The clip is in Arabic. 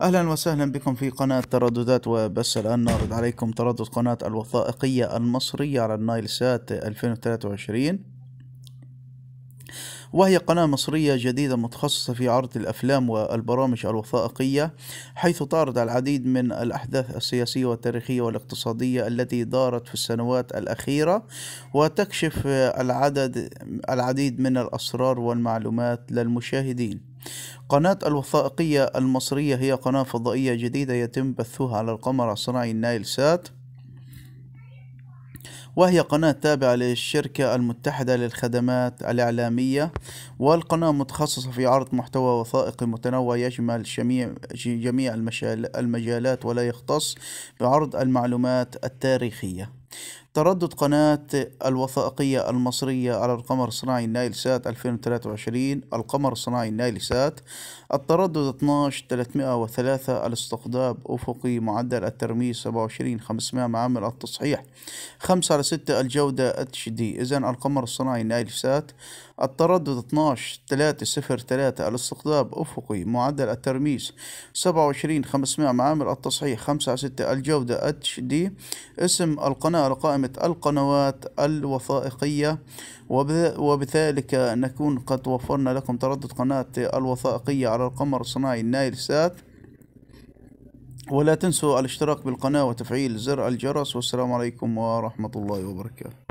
اهلا وسهلا بكم في قناة ترددات وبس الان نعرض عليكم تردد قناة الوثائقية المصرية على النايل سات 2023 وهي قناة مصرية جديدة متخصصة في عرض الأفلام والبرامج الوثائقية حيث تعرض العديد من الأحداث السياسية والتاريخية والاقتصادية التي دارت في السنوات الأخيرة وتكشف العدد العديد من الأسرار والمعلومات للمشاهدين قناة الوثائقية المصرية هي قناة فضائية جديدة يتم بثها على القمر الصناعي النايل سات وهي قناة تابعة للشركة المتحدة للخدمات الإعلامية والقناة متخصصة في عرض محتوى وثائقي متنوع يشمل جميع المجالات ولا يختص بعرض المعلومات التاريخية تردد قناة الوثائقية المصرية على القمر الصناعي النايل سات 2023 القمر الصناعي النايل سات التردد 12 303 الاستقطاب أفقي معدل الترميز 27 500 معامل التصحيح 5 على 6 الجودة اتش دي إذا القمر الصناعي النايل سات التردد 12 303 الاستقطاب أفقي معدل الترميز 27 500 معامل التصحيح 5 على 6 الجودة اتش دي اسم القناة القائمة برنامج القنوات الوثائقية وبذلك نكون قد وفرنا لكم تردد قناة الوثائقية على القمر الصناعي نايل سات ولا تنسوا الاشتراك بالقناة وتفعيل زر الجرس والسلام عليكم ورحمة الله وبركاته